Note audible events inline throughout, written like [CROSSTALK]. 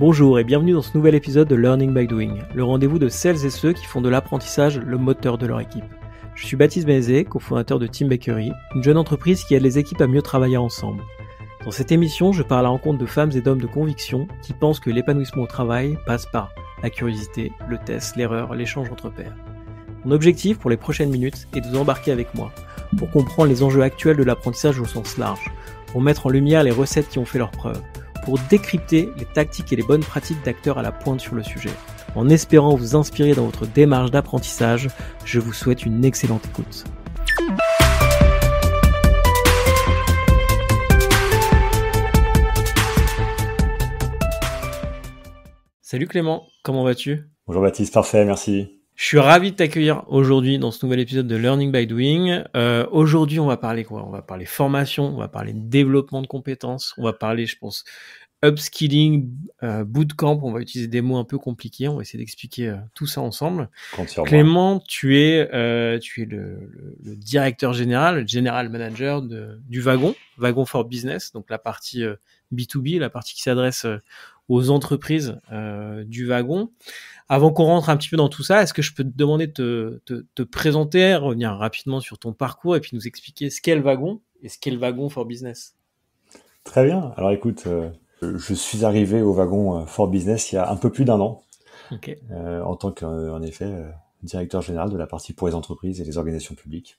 Bonjour et bienvenue dans ce nouvel épisode de Learning by Doing, le rendez-vous de celles et ceux qui font de l'apprentissage le moteur de leur équipe. Je suis Baptiste Bézé, cofondateur de Team Bakery, une jeune entreprise qui aide les équipes à mieux travailler ensemble. Dans cette émission, je parle à rencontre de femmes et d'hommes de conviction qui pensent que l'épanouissement au travail passe par la curiosité, le test, l'erreur, l'échange entre pairs. Mon objectif pour les prochaines minutes est de vous embarquer avec moi pour comprendre les enjeux actuels de l'apprentissage au sens large, pour mettre en lumière les recettes qui ont fait leurs preuves pour décrypter les tactiques et les bonnes pratiques d'acteurs à la pointe sur le sujet. En espérant vous inspirer dans votre démarche d'apprentissage, je vous souhaite une excellente écoute. Salut Clément, comment vas-tu Bonjour Baptiste, parfait, merci. Je suis ravi de t'accueillir aujourd'hui dans ce nouvel épisode de Learning by Doing. Euh, aujourd'hui, on va parler quoi On va parler formation, on va parler développement de compétences, on va parler, je pense, upskilling, euh, bootcamp. On va utiliser des mots un peu compliqués. On va essayer d'expliquer euh, tout ça ensemble. Clément, tu es, euh, tu es le, directeur général, le general manager du wagon, wagon for business, donc la partie B2B, euh, la partie qui s'adresse aux entreprises du wagon. Avant qu'on rentre un petit peu dans tout ça, est-ce que je peux te demander de te, te présenter, revenir rapidement sur ton parcours et puis nous expliquer ce qu'est le wagon et ce qu'est le wagon for business Très bien. Alors écoute, je suis arrivé au wagon euh, Fort Business il y a un peu plus d'un an, euh, en tant en effet euh, directeur général de la partie pour les entreprises et les organisations publiques.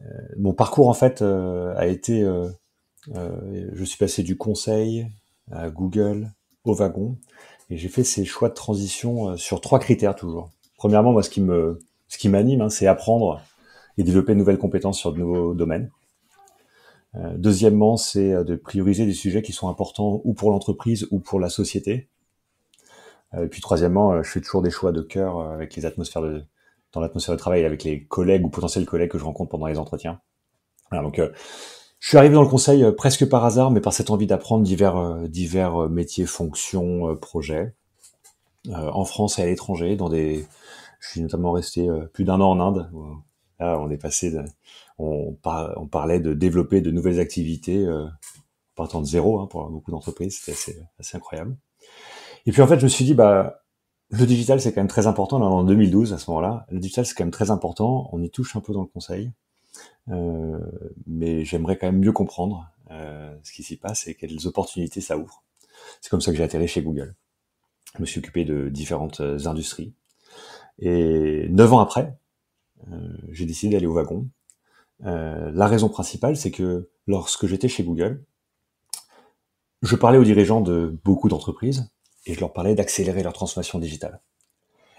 Euh, mon parcours en fait a été, je suis passé du conseil à Google au wagon et j'ai fait ces choix de transition sur trois critères toujours. Premièrement, moi ce qui me, ce qui m'anime, hein, c'est apprendre et développer de nouvelles compétences sur de nouveaux domaines. Euh, deuxièmement, c'est euh, de prioriser des sujets qui sont importants ou pour l'entreprise ou pour la société. Euh, et puis troisièmement, je fais toujours des choix de cœur avec les atmosphères de, dans l'atmosphère de travail, avec les collègues ou potentiels collègues que je rencontre pendant les entretiens. donc je suis arrivé dans le conseil presque par hasard, mais par cette envie d'apprendre divers, divers métiers, fonctions, projets, en France et à l'étranger. Dans des, je suis notamment resté plus d'un an en Inde, ah, on est passé, on, parlait de développer de nouvelles activités euh, partant de zéro hein, pour beaucoup d'entreprises. C'était assez, incroyable. Et puis en fait, je me suis dit, bah, le digital, c'est quand même très important. en 2012, à ce moment-là, le digital, c'est quand même très important. On y touche un peu dans le conseil. Euh, mais j'aimerais quand même mieux comprendre euh, ce qui s'y passe et quelles opportunités ça ouvre. C'est comme ça que j'ai atterri chez Google. Je me suis occupé de différentes industries. Et neuf ans après, euh, j'ai décidé d'aller au wagon. Euh, la raison principale, c'est que lorsque j'étais chez Google, je parlais aux dirigeants de beaucoup d'entreprises et je leur parlais d'accélérer leur transformation digitale.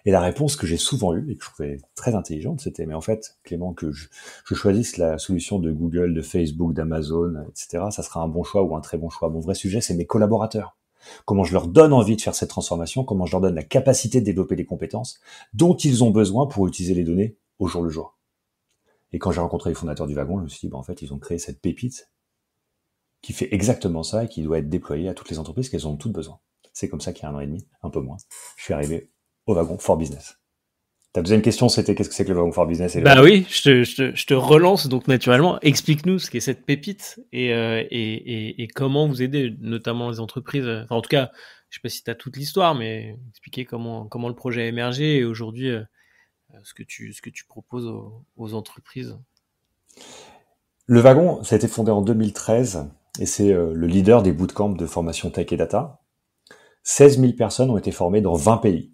Et la réponse que j'ai souvent eue et que je trouvais très intelligente, c'était mais en fait, Clément, que je, je, choisisse la solution de Google, de Facebook, d'Amazon, etc., ça sera un bon choix ou un très bon choix. Mon vrai sujet, c'est mes collaborateurs. Comment je leur donne envie de faire cette transformation, comment je leur donne la capacité de développer les compétences dont ils ont besoin pour utiliser les données au jour le jour. Et quand j'ai rencontré les fondateurs du wagon, je me suis dit, bah, en fait, ils ont créé cette pépite qui fait exactement ça et qui doit être déployée à toutes les entreprises qu'elles ont toutes besoin. C'est comme ça qu'il y a un an et demi, un peu moins, je suis arrivé au wagon for business. Ta deuxième question, c'était qu'est-ce que c'est que le wagon for business Bah oui, je te, relance donc naturellement. Explique-nous ce qu'est cette pépite et, euh, et, comment vous aidez notamment les entreprises. en tout cas, je ne sais pas si tu as toute l'histoire, mais expliquer comment, comment le projet a émergé et aujourd'hui. Euh, euh, ce que tu, ce que tu proposes aux, entreprises Le wagon, ça a été fondé en 2013 et c'est euh, le leader des bootcamps de formation tech et data. 16 000 personnes ont été formées dans 20 pays.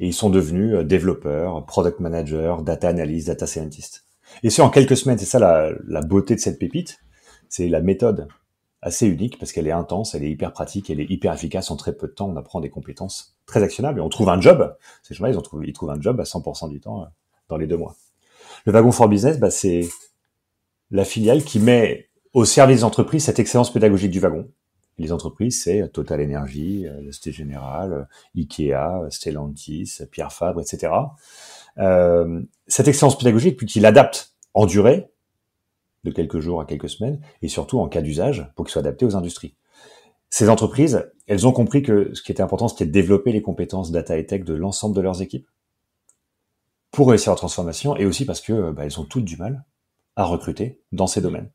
Et ils sont devenus euh, développeurs, product managers, data analysts, data scientists. Et c'est en quelques semaines, c'est ça la, la beauté de cette pépite, c'est la méthode assez unique parce qu'elle est intense, elle est hyper pratique, elle est hyper efficace. En très peu de temps, on apprend des compétences très actionnable. Et on trouve un job. Ces gens-là, ils, ils, trouvent un job à 100% du temps euh, dans les deux mois. Le wagon for business, bah, c'est la filiale qui met au service des entreprises cette excellence pédagogique du wagon. les entreprises, c'est Total Energy, Cité euh, général euh, Ikea, Stellantis, Pierre Fabre, etc. cette excellence pédagogique, puis qu'il adapte en durée, de quelques jours à quelques semaines, et surtout en cas d'usage, pour qu'il soit adapté aux industries. Ces entreprises, elles ont compris que ce qui était important, c'était de développer les compétences data et tech de l'ensemble de leurs équipes pour réussir leur transformation et aussi parce que euh, bah, elles ont toutes du mal à recruter dans ces domaines.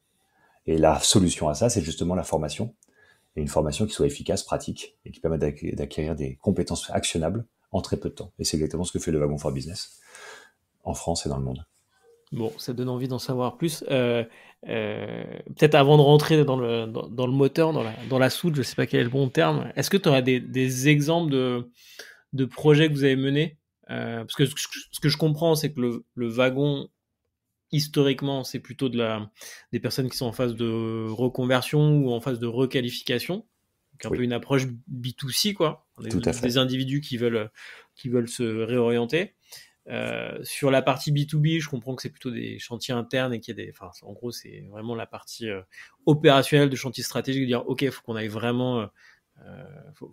Et la solution à ça, c'est justement la formation. Et une formation qui soit efficace, pratique et qui permet d'acquérir des compétences actionnables en très peu de temps. Et c'est exactement ce que fait le Wagon for Business en France et dans le monde. Bon, ça donne envie d'en savoir plus. Euh, euh, peut-être avant de rentrer dans le, dans, le moteur, dans la, dans la soude, je ne sais pas quel est le bon terme, est-ce que tu aurais des, des, exemples de, de projets que vous avez menés euh, Parce que ce que je comprends, c'est que le, le, wagon, historiquement, c'est plutôt de la, des personnes qui sont en phase de reconversion ou en phase de requalification. Donc un peu une approche B2C, quoi. Des, Tout des individus qui veulent, qui veulent se réorienter. Euh, sur la partie B2B, je comprends que c'est plutôt des chantiers internes et qu'il y a des. Enfin, en gros, c'est vraiment la partie euh, opérationnelle de chantier stratégique, dire OK, il faut qu'on aille vraiment. Euh, euh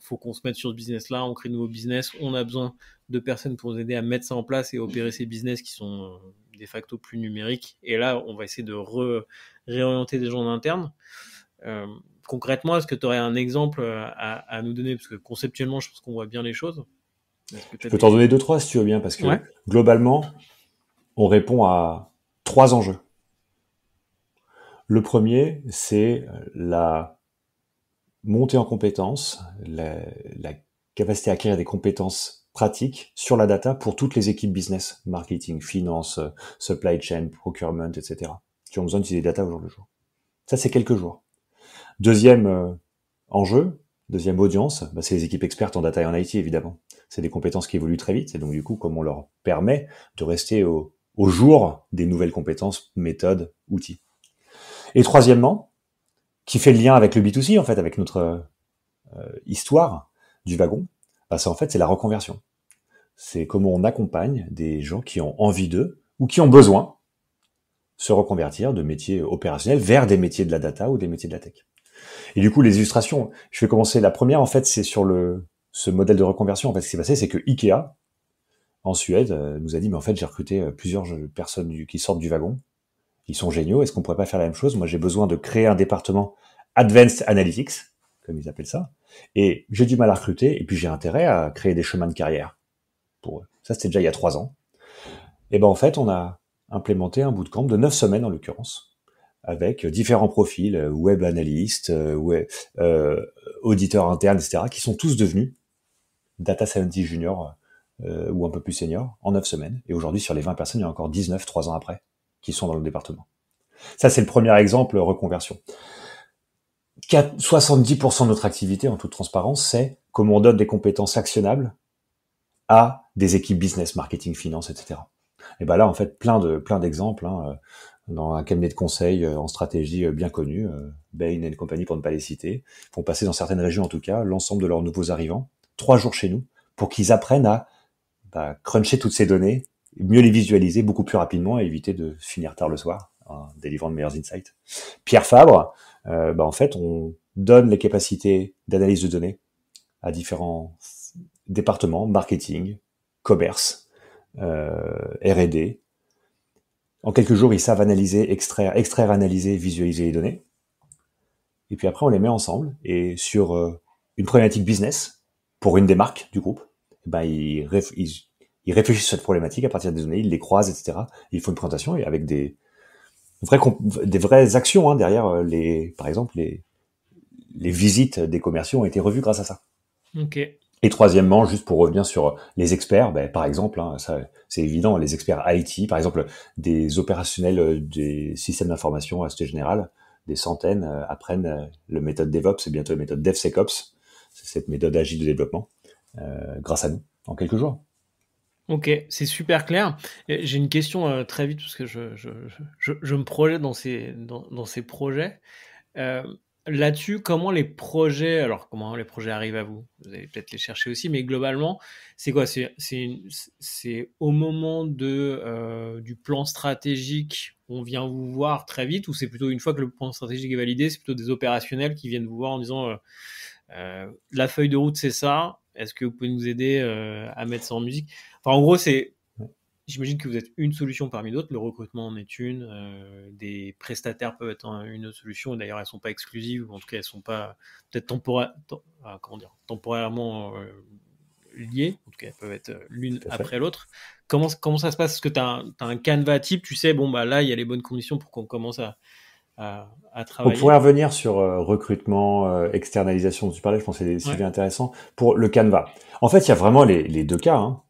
faut, qu'on se mette sur ce business-là, on crée de nouveaux business, on a besoin de personnes pour nous aider à mettre ça en place et opérer ces business qui sont de facto plus numériques. Et là, on va essayer de réorienter des gens en interne. concrètement, est-ce que tu aurais un exemple à, à nous donner Parce que conceptuellement, je pense qu'on voit bien les choses. Je peux t'en donner deux, trois si tu veux bien, parce que globalement, on répond à trois enjeux. Le premier, c'est la montée en compétences, la, capacité à acquérir des compétences pratiques sur la data pour toutes les équipes business, marketing, finance, supply chain, procurement, etc., qui ont besoin d'utiliser data au jour le jour. Ça, c'est quelques jours. Deuxième euh, enjeu, Deuxième audience, bah, c'est les équipes expertes en data et en IT, évidemment. C'est des compétences qui évoluent très vite. Et donc, du coup, comme on leur permet de rester au, jour des nouvelles compétences, méthodes, outils. Et troisièmement, qui fait le lien avec le B2C, en fait, avec notre euh, histoire du wagon, bah, c'est en fait, c'est la reconversion. C'est comment on accompagne des gens qui ont envie d'eux ou qui ont besoin se reconvertir de métiers opérationnels vers des métiers de la data ou des métiers de la tech. Et du coup, les illustrations, je vais commencer. La première, en fait, c'est sur le, ce modèle de reconversion. En fait, ce qui s'est passé, c'est que Ikea, en Suède, euh, nous a dit, mais en fait, j'ai recruté euh, plusieurs personnes qui sortent du wagon. Ils sont géniaux. Est-ce qu'on pourrait pas faire la même chose? Moi, j'ai besoin de créer un département Advanced Analytics, comme ils appellent ça. Et j'ai du mal à recruter. Et puis, j'ai intérêt à créer des chemins de carrière pour eux. Ça, c'était déjà il y a trois ans. Et eh ben, en fait, on a implémenté un bootcamp de neuf semaines, en l'occurrence, avec différents profils, euh, web analystes, euh, euh, auditeurs internes, etc., qui sont tous devenus data scientist junior ou un peu plus senior en 9 semaines. Et aujourd'hui, sur les 20 personnes, il y a encore 19, 3 ans après, qui sont dans le département. Ça, c'est le premier exemple reconversion. 70% de notre activité, en toute transparence, c'est comment on donne des compétences actionnables à des équipes business, marketing, finance, etc. Et bien là, en fait, plein de plein d'exemples. Hein, dans un cabinet de conseil euh, en stratégie euh, bien connu, euh, Bain et compagnie pour ne pas les citer, font passer dans certaines régions en tout cas l'ensemble de leurs nouveaux arrivants trois jours chez nous pour qu'ils apprennent à bah, cruncher toutes ces données, mieux les visualiser beaucoup plus rapidement et éviter de finir tard le soir en délivrant de meilleurs insights. Pierre Fabre, bah, en fait, on donne les capacités d'analyse de données à différents départements, marketing, commerce, R&D, en quelques jours, ils savent analyser, extraire, extraire, analyser, visualiser les données. Et puis après, on les met ensemble et sur euh, une problématique business pour une des marques du groupe, eh ben, ils, réfléchissent à cette problématique à partir des données, ils les croisent, etc. Il ils font une présentation et avec des vraies, actions hein, derrière euh, les, par exemple, les, les visites des commerciaux ont été revues grâce à ça. Ok. Et troisièmement, juste pour revenir sur euh, les experts, ben, par exemple, hein, ça c'est évident, les experts IT, par exemple des opérationnels euh, des systèmes d'information à Société Générale, des centaines euh, apprennent le méthode DevOps et bientôt la méthode DevSecOps, c'est cette méthode agile de développement, grâce à nous, en quelques jours. Ok, c'est super clair. J'ai une question très vite parce que je, je, me projette dans ces, dans ces projets là-dessus, comment les projets, alors comment les projets arrivent à vous Vous allez peut-être les chercher aussi, mais globalement, c'est quoi C'est au moment de, euh, du plan stratégique, on vient vous voir très vite, ou c'est plutôt une fois que le plan stratégique est validé, c'est plutôt des opérationnels qui viennent vous voir en disant euh, euh, la feuille de route c'est ça, est-ce que vous pouvez nous aider à mettre ça en musique Enfin, en gros, c'est J'imagine que vous êtes une solution parmi d'autres. Le recrutement en est une. Euh, des prestataires peuvent être une solution. D'ailleurs, elles ne sont pas exclusives, en tout cas, elles ne sont pas peut-être ah, dire, temporairement euh, liées. En tout cas, elles peuvent être euh, l'une après l'autre. Comment, comment ça se passe Est-ce que tu as, un canevas type Tu sais, bon, bah, là, il y a les bonnes conditions pour qu'on commence à, travailler. On pourrait revenir sur recrutement, externalisation dont tu parlais, je pense que c'est des sujets intéressants. Pour le canevas, en fait, il y a vraiment les, deux cas. Hein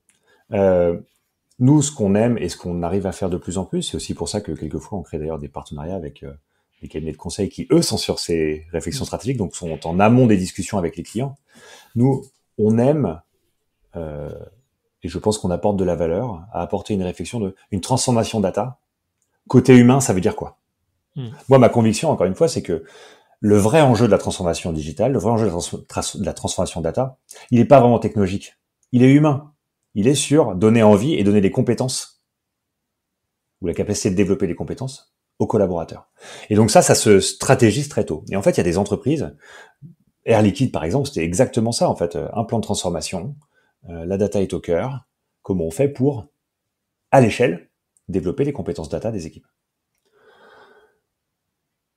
nous, ce qu'on aime et ce qu'on arrive à faire de plus en plus, c'est aussi pour ça que quelquefois on crée d'ailleurs des partenariats avec les euh, des cabinets de conseil qui, eux, sont sur ces réflexions mm. stratégiques, donc sont en amont des discussions avec les clients. Nous, on aime, euh, et je pense qu'on apporte de la valeur, à apporter une réflexion de, une transformation data. Côté humain, ça veut dire quoi mm. Moi, ma conviction, encore une fois, c'est que le vrai enjeu de la transformation digitale, le vrai enjeu de la, de la transformation data, il n'est pas vraiment technologique, il est humain il est sur donner envie et donner les compétences ou la capacité de développer les compétences aux collaborateurs. Et donc ça, ça se stratégise très tôt. Et en fait, il y a des entreprises, Air Liquide par exemple, c'était exactement ça en fait, euh, un plan de transformation, euh, la data est au cœur, comment on fait pour, à l'échelle, développer les compétences data des équipes.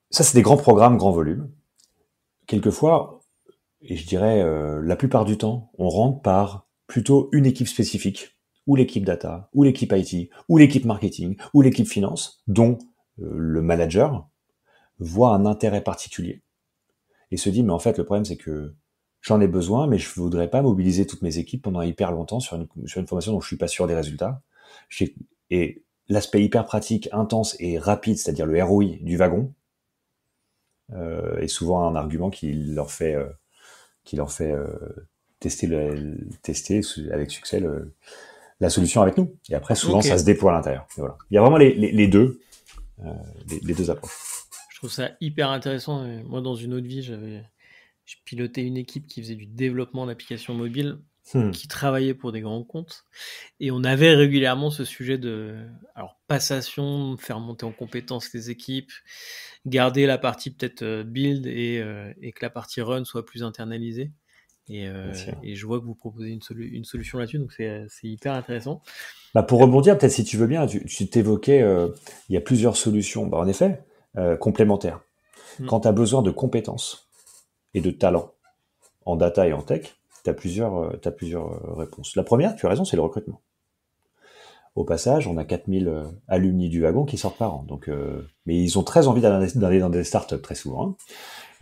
Ça, c'est des grands programmes, grands volumes. Quelquefois, et je dirais euh, la plupart du temps, on rentre par plutôt une équipe spécifique, ou l'équipe data, ou l'équipe IT, ou l'équipe marketing, ou l'équipe finance, dont euh, le manager voit un intérêt particulier et se dit mais en fait le problème c'est que j'en ai besoin mais je voudrais pas mobiliser toutes mes équipes pendant hyper longtemps sur une, sur une formation dont je suis pas sûr des résultats. Et l'aspect hyper pratique, intense et rapide, c'est-à-dire le ROI du wagon, euh, est souvent un argument qui leur fait, euh, fait tester, le, tester avec succès la solution avec nous. Et après, souvent, ça se déploie à l'intérieur. Il y a vraiment les, deux, euh, les, deux approches. Je trouve ça hyper intéressant. Moi, dans une autre vie, j'avais, je pilotais une équipe qui faisait du développement d'applications mobiles, hmm. qui travaillait pour des grands comptes, et on avait régulièrement ce sujet de, alors passation, faire monter en compétence les équipes, garder la partie peut-être euh, build et, euh, et que la partie run soit plus internalisée. Euh, et, je vois que vous proposez une, une solution là-dessus, donc c'est euh, hyper intéressant. Bah, pour rebondir, peut-être si tu veux bien, tu t'évoquais, euh, il y a plusieurs solutions, bah, en effet, complémentaires. Mm. Quand tu as besoin de compétences et de talents en data et en tech, tu as, plusieurs, as plusieurs réponses. La première, tu as raison, c'est le recrutement. Au passage, on a 4000 euh, alumni du wagon qui sortent par an. Donc, euh, mais ils ont très envie d'aller dans des startups très souvent. Hein.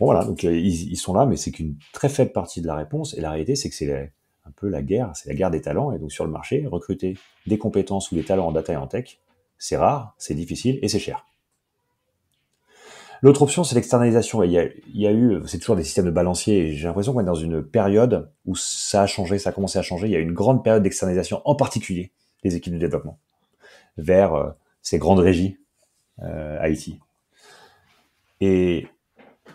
Bon voilà, donc euh, ils, sont là, mais c'est qu'une très faible partie de la réponse. Et la réalité, c'est que c'est un peu la guerre, c'est la guerre des talents. Et donc sur le marché, recruter des compétences ou des talents en data et en tech, c'est rare, c'est difficile et c'est cher. L'autre option, c'est l'externalisation. Il, y a eu, c'est toujours des systèmes de balancier. J'ai l'impression qu'on est dans une période où ça a changé, ça a commencé à changer. Il y a eu une grande période d'externalisation, en particulier des équipes de développement vers euh, ces grandes régies euh, IT. Et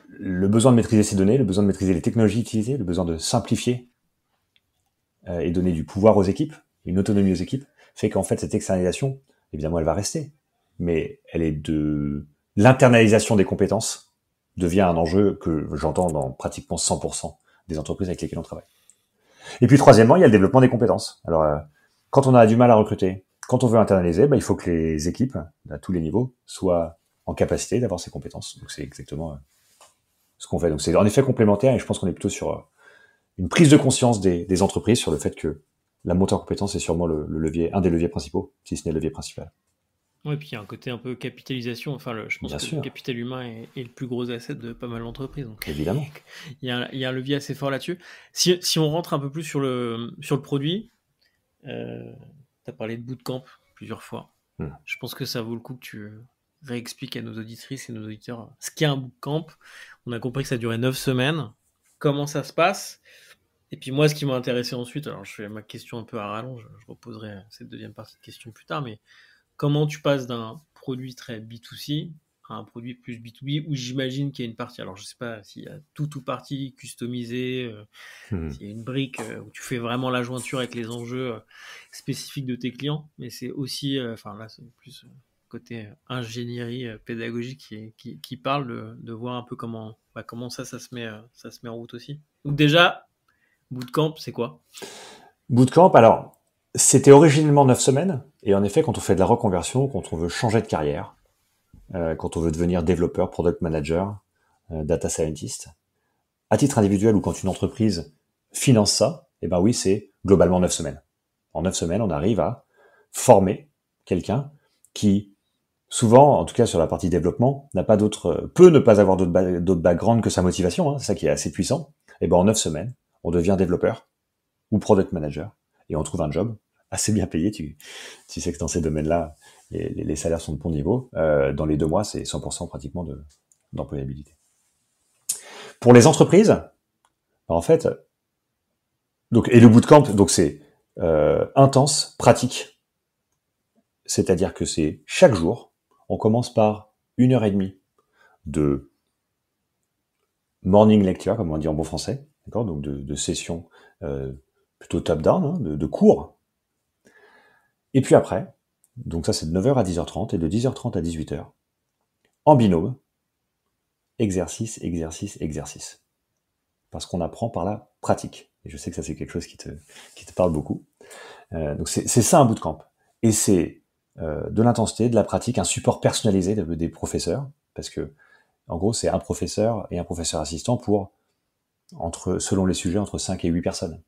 le besoin de maîtriser ces données, le besoin de maîtriser les technologies utilisées, le besoin de simplifier euh, et donner du pouvoir aux équipes, une autonomie aux équipes, fait qu'en fait cette externalisation, évidemment, elle va rester, mais elle est de l'internalisation des compétences devient un enjeu que j'entends dans pratiquement 100% des entreprises avec lesquelles on travaille. Et puis troisièmement, il y a le développement des compétences. Alors quand on a du mal à recruter, quand on veut internaliser, bah, il faut que les équipes, à tous les niveaux, soient en capacité d'avoir ces compétences. Donc c'est exactement euh, ce qu'on fait. Donc c'est en effet complémentaire et je pense qu'on est plutôt sur euh, une prise de conscience des, entreprises sur le fait que la montée en compétences est sûrement le, levier, un des leviers principaux, si ce n'est le levier principal. Oui, et puis il y a un côté un peu capitalisation. Enfin, le, je pense que le capital humain est, le plus gros asset de pas mal d'entreprises. Évidemment. [LAUGHS] Il y, a un, levier assez fort là-dessus. Si, on rentre un peu plus sur le, sur le produit, euh, tu as parlé de bootcamp plusieurs fois. Hmm. Je pense que ça vaut le coup que tu réexpliques à nos auditrices et nos auditeurs ce qu'est un bootcamp. On a compris que ça durait 9 semaines. Comment ça se passe Et puis moi, ce qui m'a intéressé ensuite, alors je fais ma question un peu à rallonge, je reposerai cette deuxième partie de question plus tard, mais comment tu passes d'un produit très B2C un produit plus B2B où j'imagine qu'il y a une partie, alors je ne sais pas s'il y a tout ou partie customisée, euh, hmm. s'il y a une brique euh, où tu fais vraiment la jointure avec les enjeux euh, spécifiques de tes clients, mais c'est aussi, enfin là c'est plus côté ingénierie pédagogique qui, parle de, voir un peu comment, bah, comment ça, ça se, met, ça se met en route aussi. Donc déjà, camp, c'est quoi camp. alors, c'était originellement 9 semaines, et en effet, quand on fait de la reconversion, quand on veut changer de carrière, euh, quand on veut devenir développeur, product manager, euh, data scientist. À titre individuel ou quand une entreprise finance ça, eh ben oui, c'est globalement neuf semaines. En neuf semaines, on arrive à former quelqu'un qui, souvent, en tout cas sur la partie développement, n'a pas d'autre, peut ne pas avoir d'autre background que sa motivation, hein, ça qui est assez puissant. Et eh ben en neuf semaines, on devient développeur ou product manager et on trouve un job assez bien payé. Tu, tu sais que dans ces domaines-là, les, les, salaires sont de bon niveau. Euh, dans les deux mois, c'est 100% pratiquement d'employabilité. Pour les entreprises, en fait, donc, et le bootcamp, donc c'est euh, intense, pratique. C'est-à-dire que c'est chaque jour, on commence par une heure et demie de morning lecture, comme on dit en bon français, d'accord Donc de, de sessions euh, plutôt top-down, hein, de, de cours. Et puis après, donc ça, c'est de 9h à 10h30 et de 10h30 à 18h. En binôme, exercice, exercice, exercice. Parce qu'on apprend par la pratique. Et je sais que ça, c'est quelque chose qui te, parle beaucoup. Euh, donc c'est ça un bootcamp. Et c'est euh, de l'intensité, de la pratique, un support personnalisé des, professeurs. Parce que, en gros, c'est un professeur et un professeur assistant pour, entre, selon les sujets, entre 5 et 8 personnes.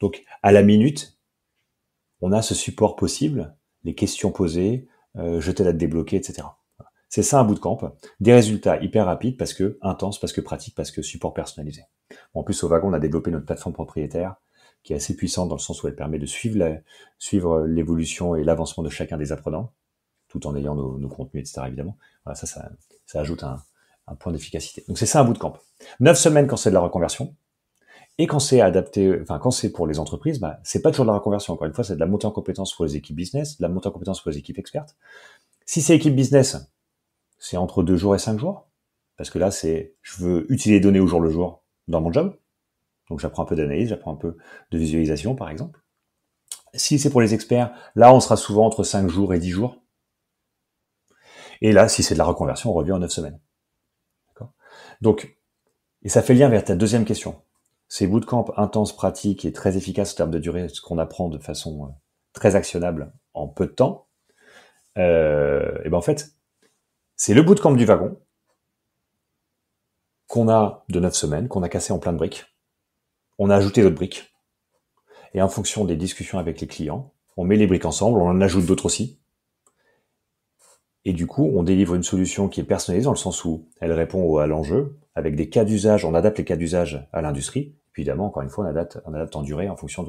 Donc, à la minute, on a ce support possible les questions posées, euh, jeter la débloquée, etc. C'est ça un bootcamp. Des résultats hyper rapides parce que intense, parce que pratique, parce que support personnalisé. en plus, au wagon, on a développé notre plateforme propriétaire qui est assez puissante dans le sens où elle permet de suivre l'évolution et l'avancement de chacun des apprenants, tout en ayant nos, contenus, etc. Évidemment, ça, ça, ajoute un, un point d'efficacité. Donc c'est ça un bootcamp. Neuf semaines quand c'est de la reconversion, et quand c'est adapté, enfin quand c'est pour les entreprises, bah, c'est pas toujours de la reconversion. Encore une fois, c'est de la montée en compétence pour les équipes business, de la montée en compétence pour les équipes expertes. Si c'est équipe business, c'est entre deux jours et cinq jours, parce que là, c'est je veux utiliser les données au jour le jour dans mon job. Donc j'apprends un peu d'analyse, j'apprends un peu de visualisation, par exemple. Si c'est pour les experts, là, on sera souvent entre cinq jours et dix jours. Et là, si c'est de la reconversion, on revient en neuf semaines. Donc, et ça fait lien vers ta deuxième question. Ces bootcamps intenses, pratiques et très efficaces en termes de durée, ce qu'on apprend de façon euh, très actionnable en peu de temps, et euh, eh ben en fait, c'est le bootcamp du wagon qu'on a de 9 semaines, qu'on a cassé en plein de briques. On a ajouté d'autres briques. Et en fonction des discussions avec les clients, on met les briques ensemble, on en ajoute d'autres aussi. Et du coup, on délivre une solution qui est personnalisée dans le sens où elle répond à l'enjeu, avec des cas d'usage, on adapte les cas d'usage à l'industrie. Évidemment, encore une fois, on adapte, en durée en fonction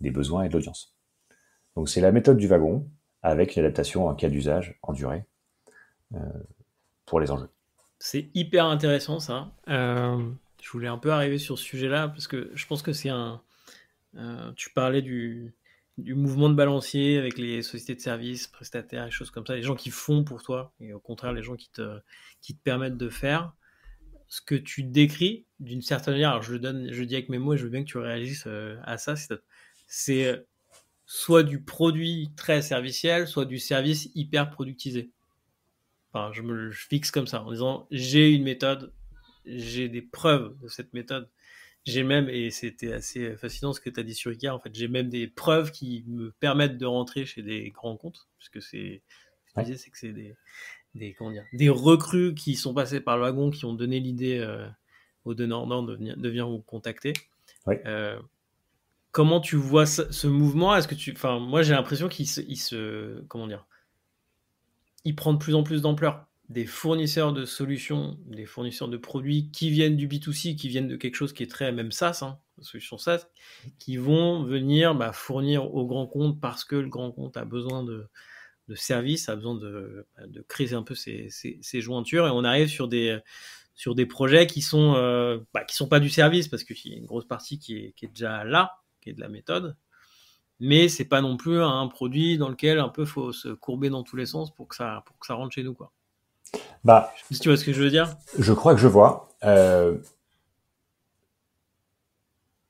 des besoins et de l'audience. Donc c'est la méthode du wagon avec une adaptation en cas d'usage, en durée, euh, pour les enjeux. C'est hyper intéressant ça. Euh, je voulais un peu arriver sur ce sujet-là parce que je pense que c'est un... Euh, tu parlais du, du mouvement de balancier avec les sociétés de services, prestataires et choses comme ça, les gens qui font pour toi, et au contraire les gens qui te, qui te permettent de faire, ce que tu décris d'une certaine manière, alors je donne, je dis avec mes mots et je veux bien que tu réagisses euh, à ça, c'est euh, soit du produit très serviciel, soit du service hyper productisé. Enfin, je me fixe comme ça en disant j'ai une méthode, j'ai des preuves de cette méthode j'ai même, et c'était assez euh, fascinant ce que tu as dit sur Ikea en fait, j'ai même des preuves qui me permettent de rentrer chez des grands comptes, puisque c'est, que je disais, c'est que c'est des, des, comment dire, des recrues qui sont passés par le wagon, qui ont donné l'idée euh, aux donneurs de venir, de venir vous contacter. Oui. Euh, comment tu vois ce, ce mouvement Est-ce que tu, enfin, moi j'ai l'impression qu'il se, il se, comment dire, il prend de plus en plus d'ampleur des fournisseurs de solutions, des fournisseurs de produits qui viennent du B2C, qui viennent de quelque chose qui est très même SaaS, hein, solution SaaS, qui vont venir bah, fournir au grand compte parce que le grand compte a besoin de, de services, a besoin de, bah, de créer un peu ses, jointures et on arrive sur des, sur des projets qui sont euh, bah, sont pas du service parce qu'il y a une grosse partie qui est, qui est déjà là, qui est de la méthode, mais ce n'est pas non plus un produit dans lequel un peu faut se courber dans tous les sens pour que ça pour que ça rentre chez nous quoi. Bah, si tu vois ce que je veux dire Je crois que je vois. Euh,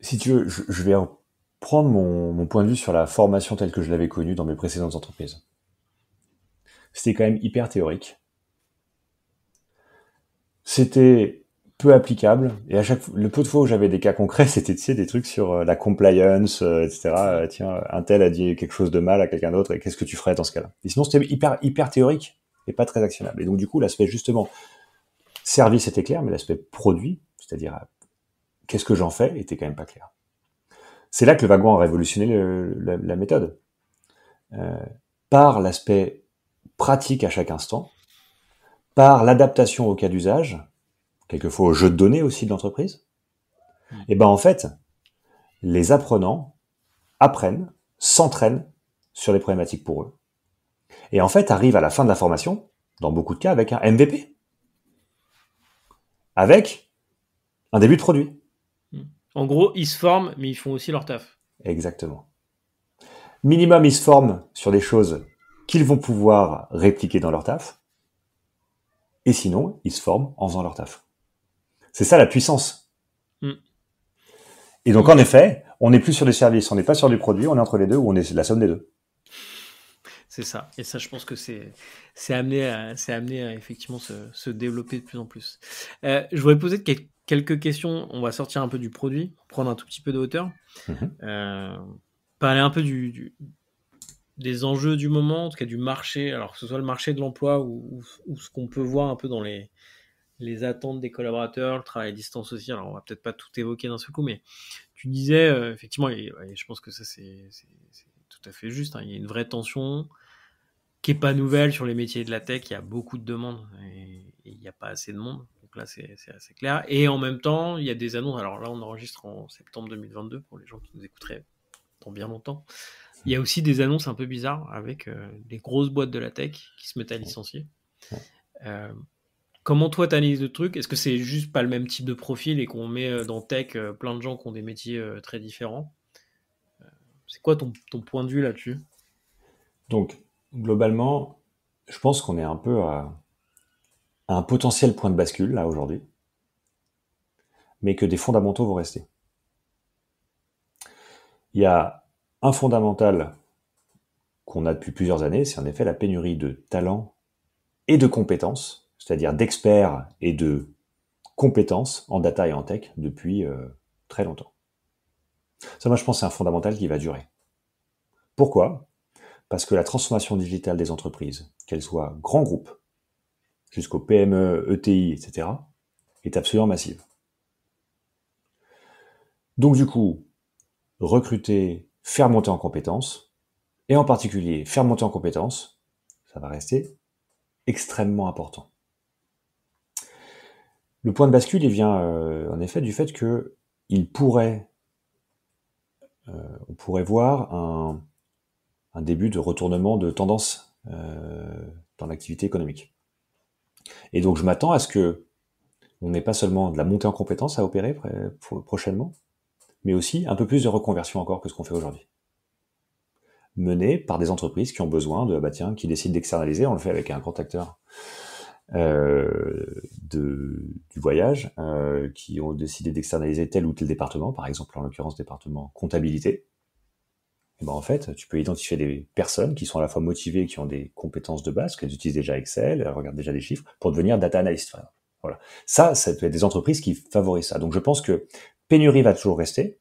si tu veux, je, vais prendre mon, point de vue sur la formation telle que je l'avais connue dans mes précédentes entreprises. C'était quand même hyper théorique. C'était peu applicable. Et à chaque le peu de fois où j'avais des cas concrets, [LAUGHS] c'était tu sais, des trucs sur euh, la compliance, euh, etc. tiens, un tel a dit quelque chose de mal à quelqu'un d'autre, et qu'est-ce que tu ferais dans ce cas-là Et sinon, c'était hyper, hyper théorique et pas très actionnable. Et donc du coup, l'aspect justement service était clair, mais l'aspect produit, c'est-à-dire euh, qu'est-ce que j'en fais, était quand même pas clair. C'est là que le wagon a révolutionné la, méthode. Euh, par l'aspect pratique à chaque instant, par l'adaptation au cas d'usage, quelquefois au jeu de données aussi de l'entreprise, mmh. et eh ben en fait, les apprenants apprennent, s'entraînent sur les problématiques pour eux. Et en fait, arrive à la fin de la formation, dans beaucoup de cas, avec un MVP. Avec un début de produit. Hmm. En gros, ils se forment, mais ils font aussi leur taf. Exactement. Minimum, ils se forment sur des choses qu'ils vont pouvoir répliquer dans leur taf. Et sinon, ils se forment en faisant leur taf. C'est ça la puissance. Hmm. Et donc, en effet, on n'est plus sur des services, on n'est pas sur du produit, on est entre les deux ou on est la somme des deux. C'est ça. Et ça, je pense que c'est amené à, amené effectivement se, se, développer de plus en plus. Euh, je voudrais poser quelques questions. On va sortir un peu du produit, prendre un tout petit peu de hauteur, mhm. euh, parler un peu du, des enjeux du moment, en tout cas du marché, alors que ce soit le marché de l'emploi ou, ce qu'on peut voir un peu dans les, les attentes des collaborateurs, le travail à distance aussi. Alors, on va peut-être pas tout évoquer d'un seul coup, mais tu disais, euh, effectivement, et, je pense que ça, c'est tout à fait juste, hein, il y a une vraie tension qui n'est pas nouvelle sur les métiers de la tech. Il y a beaucoup de demandes et il n'y a pas assez de monde. Donc là, c'est assez clair. Et en même temps, il y a des annonces. Alors là, on enregistre en septembre 2022 pour les gens qui nous écouteraient dans bien longtemps. Il y a aussi des annonces un peu bizarres avec euh, des grosses boîtes de la tech qui se mettent à licencier. Euh, comment toi, tu analyses le truc Est-ce que c'est juste pas le même type de profil et qu'on met euh, dans tech plein de gens qui ont des métiers très différents C'est quoi ton, ton point de vue là-dessus donc, globalement, je pense qu'on est un peu à, un potentiel point de bascule là aujourd'hui, mais que des fondamentaux vont rester. Il y a un fondamental qu'on a depuis plusieurs années, c'est en effet la pénurie de talents et de compétences, c'est-à-dire d'experts et de compétences en data et en tech depuis euh, très longtemps. Ça, moi, je pense c'est un fondamental qui va durer. Pourquoi parce que la transformation digitale des entreprises, qu'elles soient grands groupes, jusqu'aux PME, ETI, etc., est absolument massive. Donc du coup, recruter, faire monter en compétences, et en particulier faire monter en compétences, ça va rester extrêmement important. Le point de bascule, il vient euh, en effet du fait que il pourrait, euh, on pourrait voir un, un début de retournement de tendance euh, dans l'activité économique. Et donc je m'attends à ce que on n'ait pas seulement de la montée en compétences à opérer prochainement, mais aussi un peu plus de reconversion encore que ce qu'on fait aujourd'hui. Menée par des entreprises qui ont besoin de, ah bah tiens, qui décident d'externaliser, on le fait avec un contacteur euh, de, du voyage, euh, qui ont décidé d'externaliser tel ou tel département, par exemple en l'occurrence département comptabilité, ben, en fait, tu peux identifier des personnes qui sont à la fois motivées, qui ont des compétences de base, qu'elles utilisent déjà Excel, elles regardent déjà des chiffres, pour devenir data analyst. Voilà. Ça, ça peut être des entreprises qui favorisent ça. Donc je pense que pénurie va toujours rester.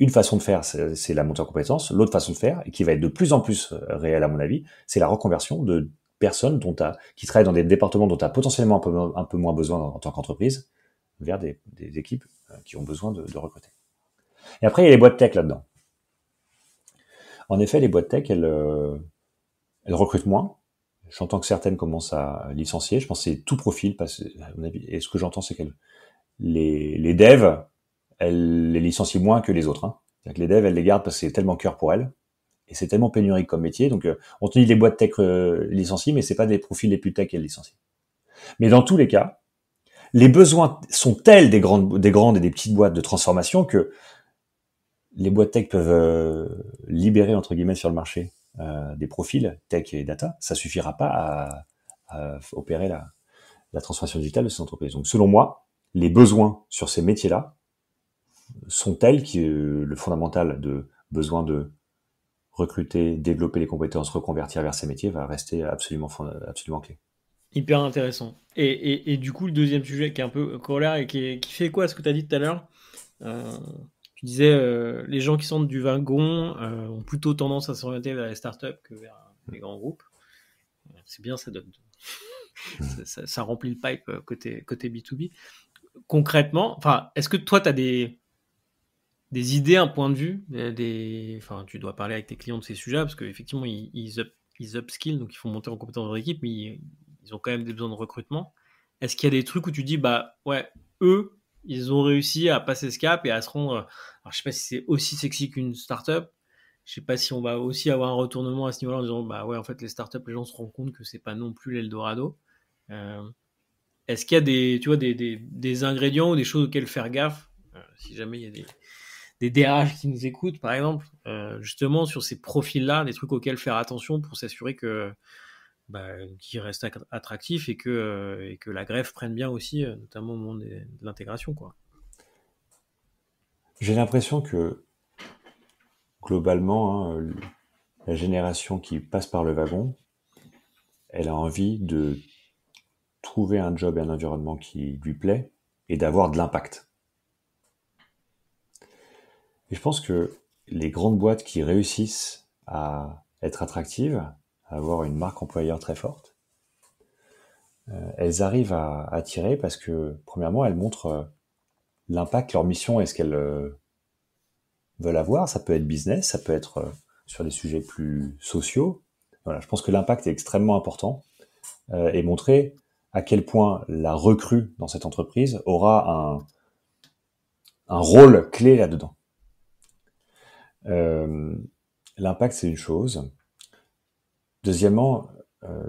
Une façon de faire, c'est la montée en compétences. L'autre façon de faire, et qui va être de plus en plus euh, réelle à mon avis, c'est la reconversion de personnes dont as, qui travaillent dans des départements dont tu as potentiellement un peu, moins besoin en, tant qu'entreprise, vers des, équipes euh, qui ont besoin de, de recruter. Et après, il y a les boîtes tech là-dedans. En effet, les boîtes tech, elles, euh, elles recrutent moins. J'entends que certaines commencent à licencier. Je pense que c'est tout profil. Parce, et ce que j'entends, c'est que les, les devs, elles les licencient moins que les autres. Hein. Que les devs, elles les gardent parce que c'est tellement cœur pour elles. Et c'est tellement pénurie comme métier. Donc, euh, on te dit les boîtes tech euh, mais c'est pas des profils les plus tech qu'elles licencient. Mais dans tous les cas, les besoins sont tels des grandes, des grandes et des petites boîtes de transformation que les boîtes tech peuvent euh, libérer, entre guillemets, sur le marché euh, des profils tech et data, ça suffira pas à, opérer la, transformation digitale de ces entreprises. Donc, selon moi, les besoins sur ces métiers-là sont tels que euh, le fondamental de besoin de recruter, développer les compétences, reconvertir vers ces métiers va rester absolument, absolument clé. Hyper intéressant. Et, du coup, le deuxième sujet qui est un peu corollaire et qui, fait quoi à ce que tu as dit tout à l'heure, tu disais, euh, les gens qui sont du Vingon euh, ont plutôt tendance à s'orienter vers les startups que vers mm. les grands groupes. C'est bien, ça donne. Mm. [LAUGHS] ça, remplit le pipe euh, côté, côté B2B. Concrètement, enfin, est-ce que toi, tu as des, des idées, un point de vue des, enfin, Tu dois parler avec tes clients de ces sujets parce qu'effectivement, ils, ils, upskillent, donc ils font monter en compétence leur équipe, mais ils, ils, ont quand même des besoins de recrutement. Est-ce qu'il y a des trucs où tu dis, bah ouais, eux, ils ont réussi à passer ce cap et à se rendre. Euh, alors, je sais pas si c'est aussi sexy qu'une startup. Je ne sais pas si on va aussi avoir un retournement à ce niveau-là en disant bah ouais en fait les startups les gens se rendent compte que c'est pas non plus l'Eldorado. Euh, est-ce qu'il y a des tu vois des, des, ingrédients ou des choses auxquelles faire gaffe euh, si jamais il y a des des DRH qui nous écoutent par exemple justement sur ces profils-là des trucs auxquels faire attention pour s'assurer que bah, qui reste attractif et que, euh, que la greffe prenne bien aussi, euh, notamment au moment de l'intégration. Quoi. J'ai l'impression que globalement, hein, la génération qui passe par le wagon, elle a envie de trouver un job et un environnement qui lui plaît et d'avoir de l'impact. Et je pense que les grandes boîtes qui réussissent à être attractives, avoir une marque employeur très forte. Euh, elles arrivent à, attirer parce que, premièrement, elles montrent euh, l'impact, leur mission et ce qu'elles euh, veulent avoir. Ça peut être business, ça peut être sur des sujets plus sociaux. Voilà, je pense que l'impact est extrêmement important et montrer à quel point la recrue dans cette entreprise aura un, un rôle clé là-dedans. l'impact, c'est une chose. Deuxièmement, euh,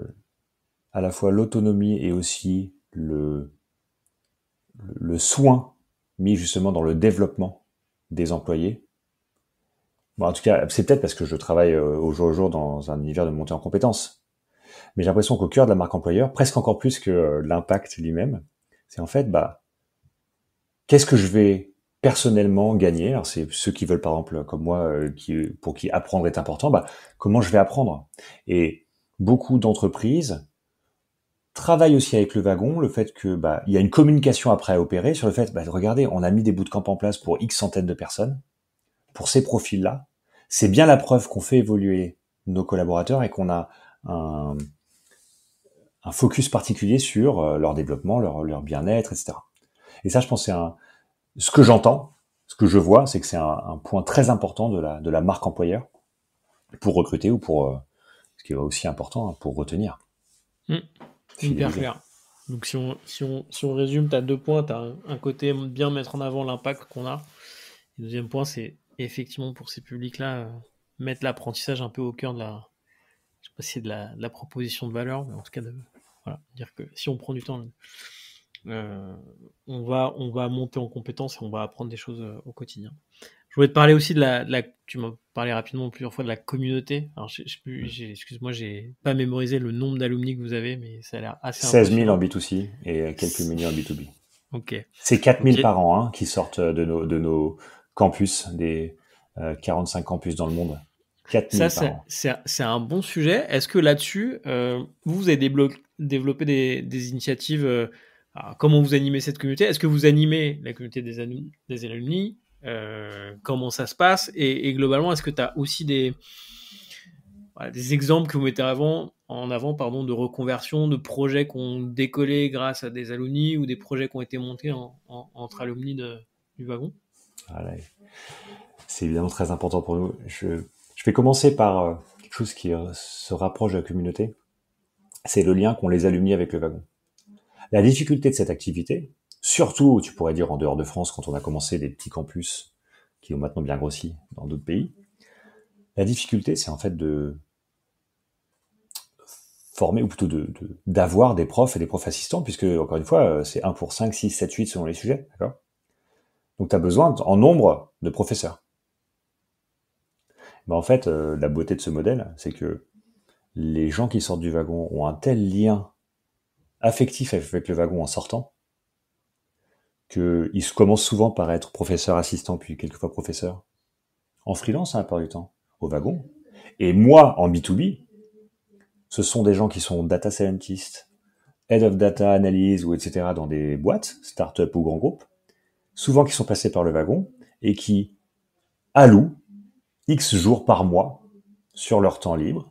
à la fois l'autonomie et aussi le, le soin mis justement dans le développement des employés. Bon, en tout cas, c'est peut-être parce que je travaille euh, au jour au jour dans un univers de montée en compétences. Mais j'ai l'impression qu'au cœur de la marque employeur, presque encore plus que euh, l'impact lui-même, c'est en fait, bah, qu'est-ce que je vais personnellement gagner Alors c'est ceux qui veulent par exemple comme moi, euh, qui, pour qui apprendre est important. Bah, comment je vais apprendre Et beaucoup d'entreprises travaillent aussi avec le wagon le fait que bah, il y a une communication après à opérer sur le fait bah, regardez, on a mis des bootcamps en place pour X centaines de personnes pour ces profils-là. C'est bien la preuve qu'on fait évoluer nos collaborateurs et qu'on a un, focus particulier sur euh, leur développement, leur, leur bien-être, etc. Et ça, je pense, c'est un, ce que j'entends, ce que je vois, c'est que c'est un, point très important de la, de la marque employeur pour recruter ou pour, euh, ce qui est aussi important, hein, pour retenir. Mmh. Super Hyper clair. Donc si on, si on, résume, tu as deux points. Tu as un, côté bien mettre en avant l'impact qu'on a. Le deuxième point, c'est effectivement pour ces publics-là, euh, mettre l'apprentissage un peu au cœur de la, je sais pas de la, la, proposition de valeur, mais en tout cas, de, voilà, dire que si on prend du temps euh, on, va, on va monter en compétences et on va apprendre des choses euh, au quotidien. Je voulais te parler aussi de la, tu m'as parlé rapidement plusieurs fois de la communauté. Alors, moi je, excuse-moi, j'ai pas mémorisé le nombre d'alumni que vous avez, mais ça a l'air assez. 16 000 en B2C et quelques milliers en B2B. Ok. C'est 4 000 par an hein, qui sortent de nos, de nos campus, des 45 euh, campus dans le monde. 4 000 par an. C'est, c'est un bon sujet. Est-ce que là-dessus, vous avez développé des, des initiatives comment vous animez cette communauté Est-ce que vous animez la communauté des, des alumni euh, Comment ça se passe et, globalement, est-ce que tu as aussi des, exemples que vous mettez en avant pardon, de reconversion, de projets qui ont décollé grâce à des alumni ou des projets qui ont été montés entre alumni du wagon ah C'est évidemment très important pour nous. Je, je vais commencer par euh, quelque chose qui euh, se rapproche de la communauté. C'est le lien qu'ont les alumni avec le wagon. La difficulté de cette activité, surtout, tu pourrais dire, en dehors de France, quand on a commencé des petits campus qui ont maintenant bien grossi dans d'autres pays, la difficulté, c'est en fait de former, ou plutôt d'avoir de, des profs et des profs assistants, puisque, encore une fois, euh, c'est 1 pour 5, 6, 7, 8 selon les sujets, d'accord Donc, tu as besoin, en nombre, de professeurs. Mais ben, en fait, euh, la beauté de ce modèle, c'est que les gens qui sortent du wagon ont un tel lien affectif avec le wagon en sortant, qu'il commence souvent par être professeur assistant, puis quelquefois professeur. En freelance, hein, part du temps, au wagon. Et moi, en B2B, ce sont des gens qui sont data scientists, head of data analyse ou etc. dans des boîtes, start-up ou grands groupes, souvent qui sont passés par le wagon et qui allouent X jours par mois sur leur temps libre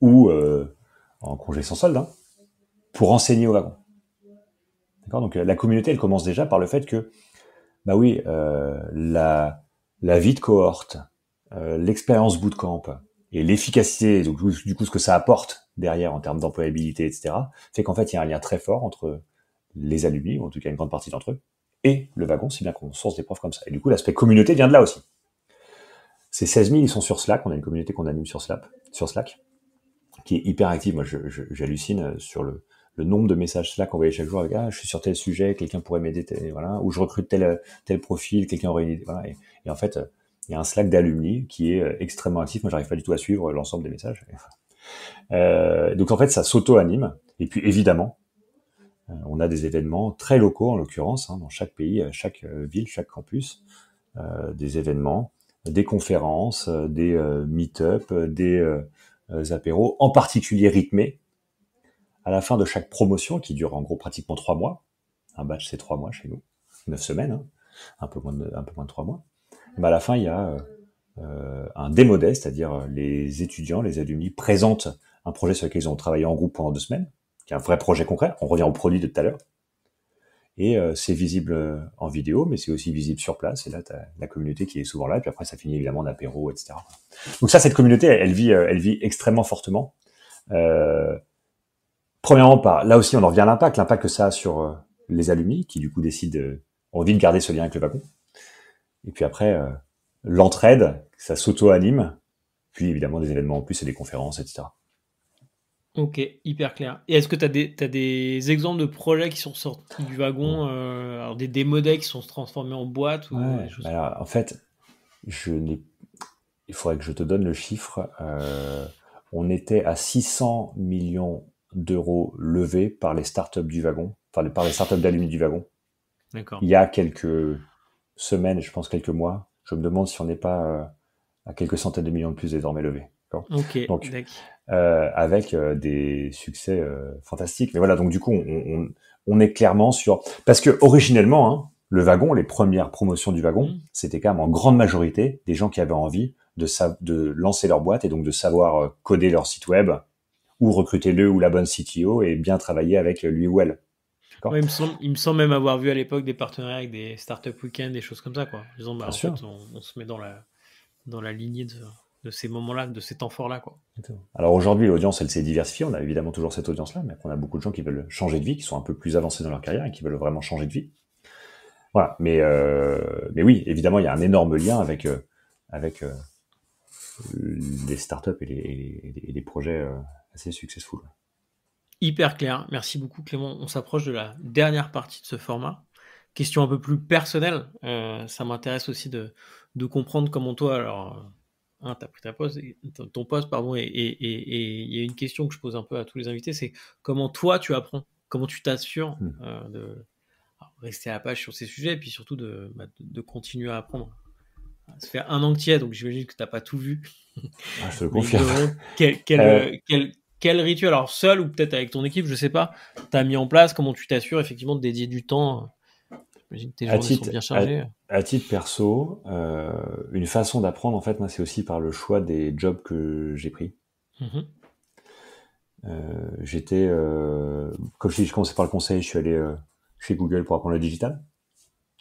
ou euh, en congé sans solde, hein, pour enseigner au wagon. D'accord Donc euh, la communauté, elle commence déjà par le fait que, bah oui, euh, la, la vie de cohorte, euh, l'expérience bootcamp et l'efficacité, donc du coup ce que ça apporte derrière en termes d'employabilité, etc., fait qu'en fait il y a un lien très fort entre les alumni, ou en tout cas une grande partie d'entre eux, et le wagon, si bien qu'on source des profs comme ça. Et du coup, l'aspect communauté vient de là aussi. Ces 16 000, ils sont sur Slack. On a une communauté qu'on anime sur Slack, sur Slack qui est hyper active. Moi, j'hallucine sur le, le nombre de messages Slack envoyés chaque jour avec ah je suis sur tel sujet, quelqu'un pourrait m'aider, voilà, ou je recrute tel tel profil, quelqu'un aurait une idée, voilà. Et, en fait, il y a un Slack d'alumni qui est euh, extrêmement actif. Moi, j'arrive pas du tout à suivre l'ensemble des messages. Euh, donc en fait, ça s'auto-anime. Et puis évidemment, euh, on a des événements très locaux en l'occurrence, hein, dans chaque pays, chaque ville, chaque campus, des événements, des conférences, des meet-up, des apéros, en particulier rythmés à la fin de chaque promotion, qui dure en gros pratiquement trois mois, un batch c'est trois mois chez nous, neuf semaines, hein, un, peu moins de, un peu moins de trois mois, à la fin il y a euh, un démo c'est-à-dire euh, les étudiants, les alumni présentent un projet sur lequel ils ont travaillé en groupe pendant deux semaines, qui est un vrai projet concret, on revient au produit de tout à l'heure, et euh, c'est visible en vidéo, mais c'est aussi visible sur place. Et là, tu as la communauté qui est souvent là. Et puis après, ça finit évidemment en apéro, etc. Donc ça, cette communauté, elle, vit, elle vit extrêmement fortement. Euh, Premièrement pas. Là aussi, on en revient à l'impact, l'impact que ça a sur euh, les alumni qui du coup décident, euh, ont envie de garder ce lien avec le wagon. Et puis après, euh, l'entraide, ça s'auto-anime. Puis évidemment, des événements en plus et des conférences, etc. Ok, hyper clair. Et est-ce que tu as, des exemples de projets qui sont sortis du wagon, alors des, des modèles qui sont transformés en boîte ou bah alors, En fait, je il faudrait que je te donne le chiffre. on était à 600 millions d'euros levés par les startups du wagon, enfin par les startups d'aluminium du wagon. Il y a quelques semaines, je pense quelques mois, je me demande si on n'est pas euh, à quelques centaines de millions de plus désormais levés. donc, euh, avec euh, des succès fantastiques. Mais voilà, donc du coup, on, est clairement sur... Parce que originellement, hein, le wagon, les premières promotions du wagon, mmh. c'était quand même en grande majorité des gens qui avaient envie de, de lancer leur boîte et donc de savoir coder leur site web, ou recruter le ou la bonne CTO et bien travailler avec lui ou elle. il, me semble, il, semble, même avoir vu à l'époque des partenariats avec des startups week end des choses comme ça. Quoi. Bah, en fait, on, se met dans la, dans la lignée de, ces moments-là, de ces temps forts-là. Alors aujourd'hui, l'audience, elle s'est diversifiée. On a évidemment toujours cette audience-là, mais on a beaucoup de gens qui veulent changer de vie, qui sont un peu plus avancés dans leur carrière et qui veulent vraiment changer de vie. Voilà, mais, euh, mais oui, évidemment, il y a un énorme lien avec, euh, avec euh, les startups et les, projets assez successful. Hyper clair. Merci beaucoup, Clément. On s'approche de la dernière partie de ce format. Question un peu plus personnelle. Euh, ça m'intéresse aussi de, comprendre comment toi, alors, un euh, hein, tu as pris ta pause, ton poste, pardon, et il y a une question que je pose un peu à tous les invités c'est comment toi tu apprends Comment tu t'assures hmm. euh, de rester à la page sur ces sujets et puis surtout bah, de, continuer à apprendre ça fait un an que tu y es, donc j'imagine que tu n'as pas tout vu. Ah, je te [LAUGHS] confirme quel rituel, alors seul ou peut-être avec ton équipe, je sais pas, tu as mis en place, comment tu t'assures effectivement de dédier du temps à titre, perso, euh, une façon d'apprendre, en fait, moi, c'est aussi par le choix des jobs que j'ai pris. Mm-hmm. Euh, j'étais, euh, comme je, je commençais par le conseil, je suis allé chez Google pour apprendre le digital.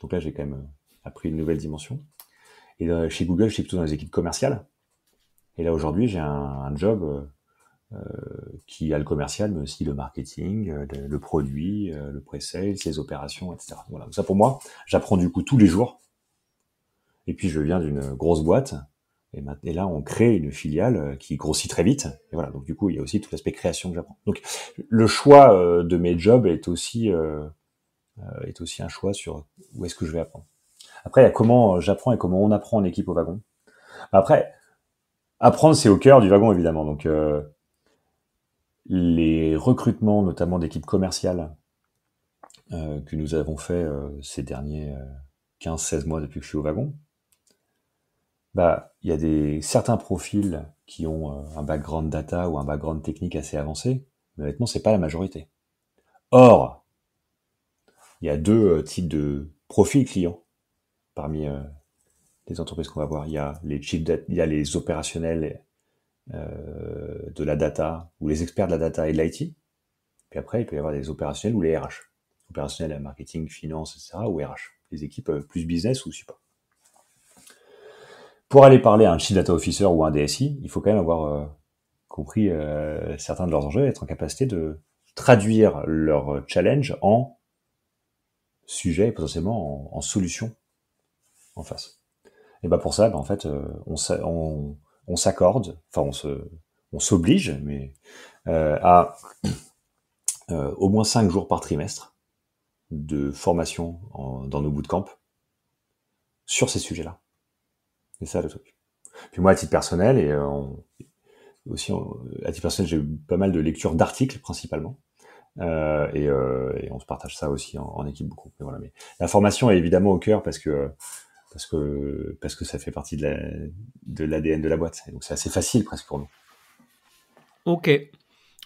Donc là, j'ai quand même appris une nouvelle dimension. Et chez Google, je suis plutôt dans les équipes commerciales. Et là, aujourd'hui, j'ai un, job euh, qui a le commercial, mais aussi le marketing, euh, le, le produit, euh, le pré sale les opérations, etc. Voilà. ça pour moi, j'apprends du coup tous les jours. Et puis je viens d'une grosse boîte, et, là on crée une filiale qui grossit très vite. Et voilà. Donc du coup, il y a aussi tout l'aspect création que j'apprends. Donc le choix de mes jobs est aussi est aussi un choix sur où est-ce que je vais apprendre. Après, il y a comment j'apprends et comment on apprend en équipe au wagon. Après, apprendre c'est au cœur du wagon évidemment. Donc les recrutements, notamment d'équipes commerciales, euh, que nous avons fait euh, ces derniers 15-16 euh, mois depuis que je suis au wagon, bah, il y a des, certains profils qui ont un background data ou un background technique assez avancé, mais honnêtement, c'est pas la majorité. Or, il y a deux types de profils clients parmi les entreprises qu'on va voir. Il y a les data, il y a les opérationnels euh, de la data, ou les experts de la data et de l'IT. Puis après, il peut y avoir des opérationnels ou les RH. Opérationnels, marketing, finance, etc. ou RH. Les équipes euh, plus business ou support. Pour aller parler à un chief data officer ou un DSI, il faut quand même avoir euh, compris euh, certains de leurs enjeux et être en capacité de traduire leur challenge en sujet et potentiellement en, solutions solution en face. Et bah pour ça, ben, en fait, on, on, on s'accorde, enfin on se, on s'oblige, mais euh, à euh, au moins cinq jours par trimestre de formation dans nos bootcamps sur ces sujets-là. Et ça le truc. Puis moi, à titre personnel, et euh, aussi à titre personnel, j'ai eu pas mal de lectures d'articles principalement. et, on se partage ça aussi en, en équipe beaucoup. Mais voilà, mais la formation est évidemment au cœur parce que parce que parce que ça fait partie de l'ADN de, la boîte. donc c'est assez facile presque pour nous. Ok,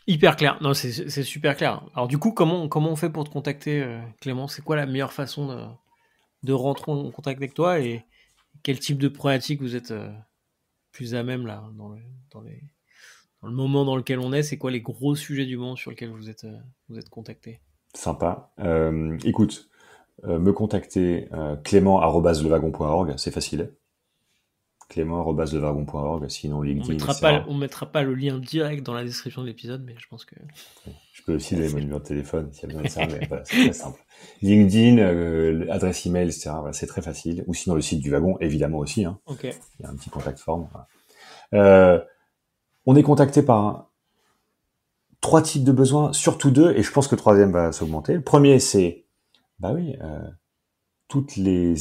hyper clair. Non, c'est super clair. Alors du coup, comment comment on fait pour te contacter, euh, Clément C'est quoi la meilleure façon de, rentrer en contact avec toi et quel type de problématique vous êtes euh, plus à même là dans le, dans, le moment dans lequel on est C'est quoi les gros sujets du moment sur lesquels vous êtes euh, vous êtes contacté Sympa. écoute euh, me contacter euh, clément.levagon.org, c'est facile clément.levagon.org, sinon LinkedIn. On mettra, on mettra pas le lien direct dans la description de l'épisode, mais je pense que. Je peux aussi [LAUGHS] les mon numéro de téléphone si y a besoin de ça, mais c'est très simple. LinkedIn, euh, adresse email, etc. c'est très facile. Ou sinon le site du wagon, évidemment aussi. Hein. Il y a un petit contact forme. on est contacté par trois types de besoins, surtout deux, et je pense que le troisième va s'augmenter. Le premier, c'est bah oui, euh, toutes les,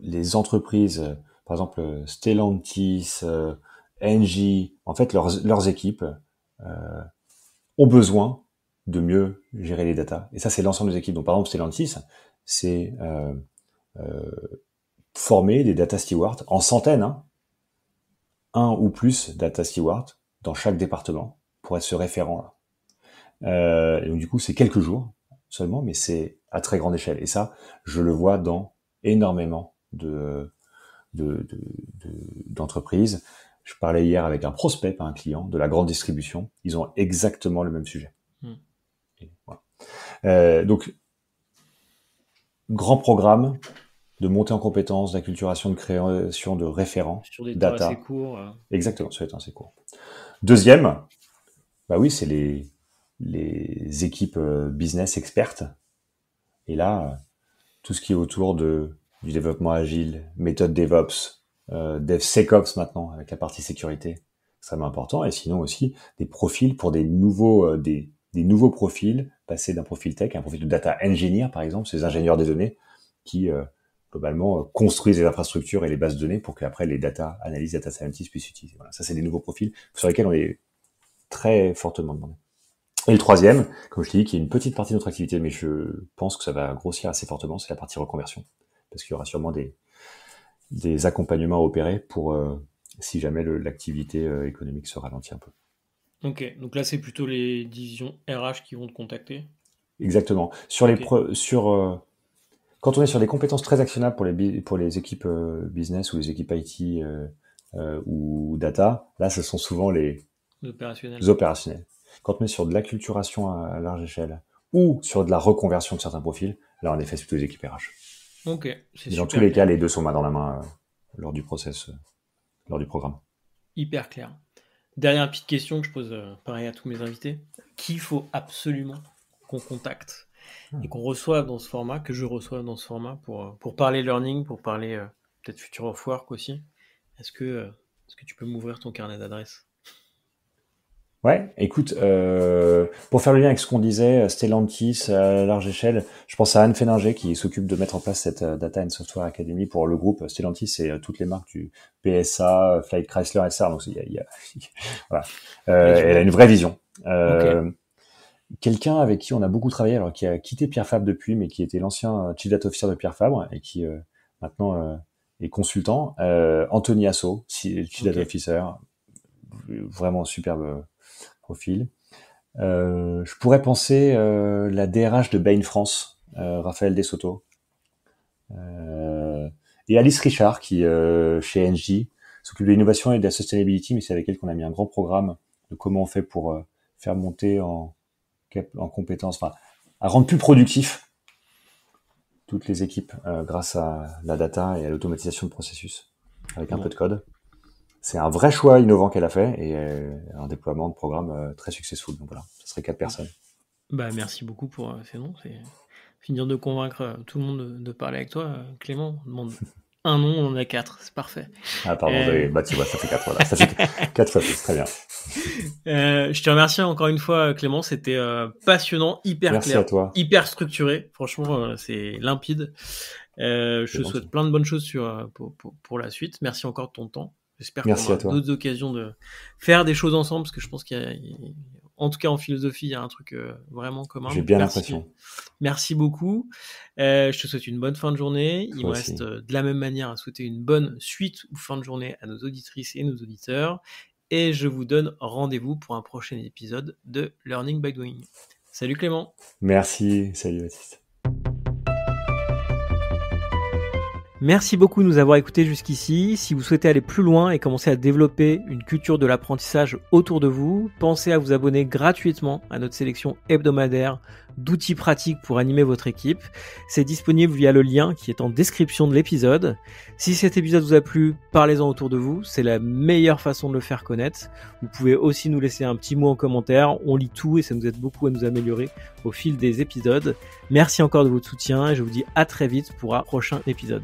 les entreprises, euh, par exemple euh, Stellantis, euh, Engie, en fait, leurs, leurs équipes ont besoin de mieux gérer les data. Et ça, c'est l'ensemble des équipes. Donc, par exemple, Stellantis, c'est former des data stewards en centaines, hein. un ou plus data stewards dans chaque département pour être ce référent-là. donc, du coup, c'est quelques jours seulement, mais c'est à très grande échelle. Et ça, je le vois dans énormément de d'entreprises. je parlais hier avec un prospect, un client, de la grande distribution. Ils ont exactement le même sujet. Hmm. Euh, donc, grand programme de montée en compétences, d'acculturation, de création de référents, sur des data. Hein. Exactement, sur des temps assez Deuxième, bah oui, c'est les, les équipes euh, business expertes et là, tout ce qui est autour de, du développement agile, méthode DevOps, euh, DevSecOps maintenant, avec la partie sécurité, extrêmement important. Et sinon aussi, des profils pour des nouveaux, euh, des, nouveaux profils, passer d'un profil tech à un profil de data engineer, par exemple, ces ingénieurs des données qui, euh, globalement, euh, construisent les infrastructures et les bases de données pour qu'après les data analyses data scientists puissent utiliser. Voilà, ça, c'est des nouveaux profils sur lesquels on est très fortement demandé. Et le troisième, comme je dis, dit, qui est une petite partie de notre activité, mais je pense que ça va grossir assez fortement, c'est la partie reconversion. Parce qu'il y aura sûrement des, des accompagnements à opérer pour euh, si jamais l'activité euh, économique se ralentit un peu. Ok, donc là c'est plutôt les divisions RH qui vont te contacter. Exactement. Sur les sur euh, quand on est sur des compétences très actionnables pour les pour les équipes business ou les équipes IT ou data, là ce sont souvent Les opérationnels. Quand on met sur de l'acculturation à large échelle ou sur de la reconversion de certains profils, là, en effet, c'est plutôt les équipes RH. Ok. dans tous les cas, les deux sont main dans la main euh, lors du process, euh, lors du programme. Hyper clair. Dernière petite question que je pose euh, pareil à tous mes invités. Qui faut absolument qu'on contacte et hmm. qu'on reçoive dans ce format, que je reçoive dans ce format pour, pour parler learning, pour parler peut-être Future of Work aussi Est-ce que, est -ce que tu peux m'ouvrir ton carnet d'adresses Ouais, écoute, euh, pour faire le lien avec ce qu'on disait, euh, Stellantis euh, à large échelle, je pense à Anne Féninger qui s'occupe de mettre en place cette Data and Software Academy pour le groupe Stellantis et toutes les marques du PSA, Flight Chrysler, et Donc il y a, [LAUGHS] voilà. elle a une vraie vision. Quelqu'un avec qui on a beaucoup travaillé, alors qui a quitté Pierre Fabre depuis, mais qui était l'ancien chief data officer de Pierre Fabre et qui maintenant est consultant, Anthony Asso, chief data officer, vraiment superbe profil. Euh, je pourrais penser euh, la DRH de Bain France, euh, Raphaël Euh, et Alice Richard, qui, euh, chez NJ, s'occupe de l'innovation et de la sustainability, mais c'est avec elle qu'on a mis un grand programme de comment on fait pour faire monter en, en compétences, enfin, à rendre plus productif toutes les équipes grâce à la data et à l'automatisation de processus, avec un peu de code c'est un vrai choix innovant qu'elle a fait et euh, un déploiement de programme euh, très successful. Donc voilà, ce serait quatre personnes. Bah, merci beaucoup pour euh, ces noms. finir de convaincre tout le monde de, parler avec toi, Clément. On demande [LAUGHS] un nom, on en a quatre, c'est parfait. Ah, pardon, bah, tu vois, ça fait quatre, voilà. Ça fait [LAUGHS] quatre fois plus, très bien. je te remercie encore une fois, Clément. C'était passionnant, hyper clair, hyper structuré. Franchement, c'est limpide. je te souhaite plein de bonnes choses sur, pour, pour la suite. Merci encore de ton temps. J'espère qu'on aura d'autres occasions de faire des choses ensemble, parce que je pense qu'il y en tout cas en philosophie, il y a un truc euh, vraiment commun. J'ai bien l'impression. Merci beaucoup. Euh, je te souhaite une bonne fin de journée. il me reste euh, de la même manière à souhaiter une bonne suite ou fin de journée à nos auditrices et nos auditeurs. Et je vous donne rendez-vous pour un prochain épisode de Learning by Doing. Salut Clément. Merci. Salut Baptiste. Merci beaucoup de nous avoir écoutés jusqu'ici. Si vous souhaitez aller plus loin et commencer à développer une culture de l'apprentissage autour de vous, pensez à vous abonner gratuitement à notre sélection hebdomadaire d'outils pratiques pour animer votre équipe. C'est disponible via le lien qui est en description de l'épisode. Si cet épisode vous a plu, parlez-en autour de vous. C'est la meilleure façon de le faire connaître. Vous pouvez aussi nous laisser un petit mot en commentaire. On lit tout et ça nous aide beaucoup à nous améliorer au fil des épisodes. Merci encore de votre soutien et je vous dis à très vite pour un prochain épisode.